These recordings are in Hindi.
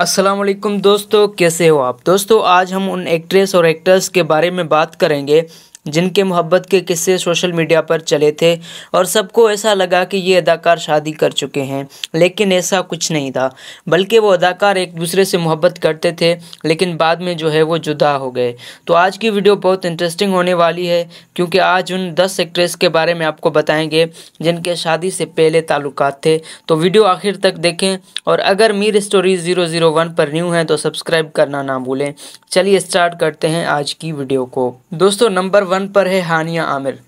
अस्सलाम वालेकुम दोस्तों कैसे हो आप दोस्तों आज हम उन एक्ट्रेस और एक्टर्स के बारे में बात करेंगे जिनके मोहब्बत के किस्से सोशल मीडिया पर चले थे और सबको ऐसा लगा कि ये अदाकार शादी कर चुके हैं लेकिन ऐसा कुछ नहीं था बल्कि वो अदाकार एक दूसरे से मोहब्बत करते थे लेकिन बाद में जो है वो जुदा हो गए तो आज की वीडियो बहुत इंटरेस्टिंग होने वाली है क्योंकि आज उन दस एक्ट्रेस के बारे में आपको बताएँगे जिनके शादी से पहले ताल्लुक थे तो वीडियो आखिर तक देखें और अगर मीर स्टोरी ज़ीरो जीरो वन पर न्यू हैं तो सब्सक्राइब करना ना भूलें चलिए स्टार्ट करते हैं आज की वीडियो को दोस्तों नंबर वन वन पर है हानिया आमिर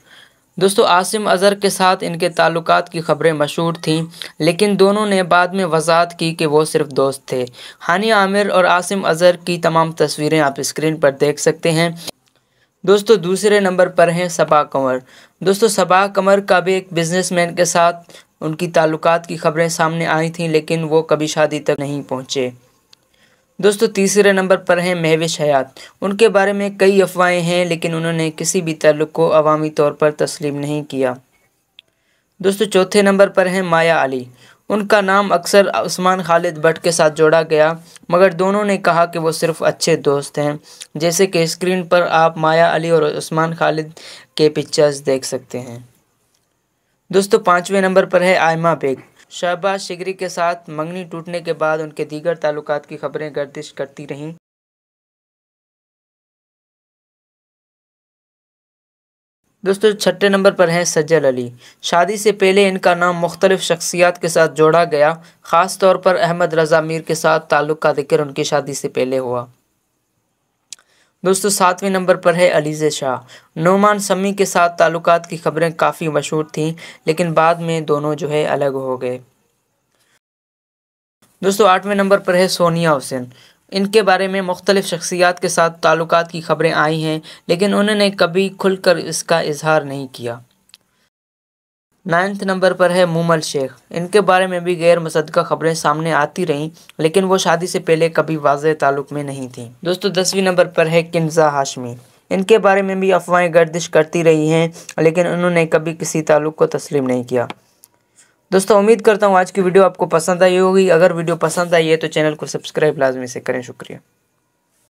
दोस्तों आसिम अज़र के साथ इनके ताल्लुक की खबरें मशहूर थीं लेकिन दोनों ने बाद में वजाहत की कि वो सिर्फ दोस्त थे हानिया आमिर और आसिम अज़र की तमाम तस्वीरें आप स्क्रीन पर देख सकते हैं दोस्तों दूसरे नंबर पर हैं सबा कंवर दोस्तों सबा कंवर का भी एक बिजनेसमैन के साथ उनकी ताल्लुक की खबरें सामने आई थीं लेकिन वो कभी शादी तक नहीं पहुँचे दोस्तों तीसरे नंबर पर हैं महवेश हयात उनके बारे में कई अफवाहें हैं लेकिन उन्होंने किसी भी तल्लुक को अवामी तौर पर तस्लीम नहीं किया दोस्तों चौथे नंबर पर हैं माया अली उनका नाम अक्सर उस्मान खालिद भट्ट के साथ जोड़ा गया मगर दोनों ने कहा कि वो सिर्फ अच्छे दोस्त हैं जैसे कि स्क्रीन पर आप माया अली और उस्मान खालिद के पिक्चर्स देख सकते हैं दोस्तों पाँचवें नंबर पर है आयमा बेग शहबाज शिगरी के साथ मंगनी टूटने के बाद उनके दीगर ताल्लुकात की खबरें गर्दिश करती रहीं दोस्तों छठे नंबर पर हैं सज्जल अली शादी से पहले इनका नाम मुख्तलिफ शख्सियात के साथ जोड़ा गया ख़ास तौर पर अहमद रज़ा मीर के साथ ताल्लुक़ का जिक्र उनकी शादी से पहले हुआ दोस्तों सातवें नंबर पर है अलीजे शाह नोमान समी के साथ ताल्लुकात की खबरें काफ़ी मशहूर थीं लेकिन बाद में दोनों जो है अलग हो गए दोस्तों आठवें नंबर पर है सोनिया हुसैन इनके बारे में मुख्तलिफ शख्सियात के साथ ताल्लुकात की खबरें आई हैं लेकिन उन्होंने कभी खुलकर इसका इजहार नहीं किया नाइन्थ नंबर पर है मुमल शेख इनके बारे में भी गैर मुसदा खबरें सामने आती रहीं लेकिन वो शादी से पहले कभी वाज ताल्लुक में नहीं थी दोस्तों दसवीं नंबर पर है किन्जा हाशमी इनके बारे में भी अफवाहें गर्दिश करती रही हैं लेकिन उन्होंने कभी किसी ताल्लुक को तस्लीम नहीं किया दोस्तों उम्मीद करता हूँ आज की वीडियो आपको पसंद आई होगी अगर वीडियो पसंद आई है तो चैनल को सब्सक्राइब लाजमी से करें शुक्रिया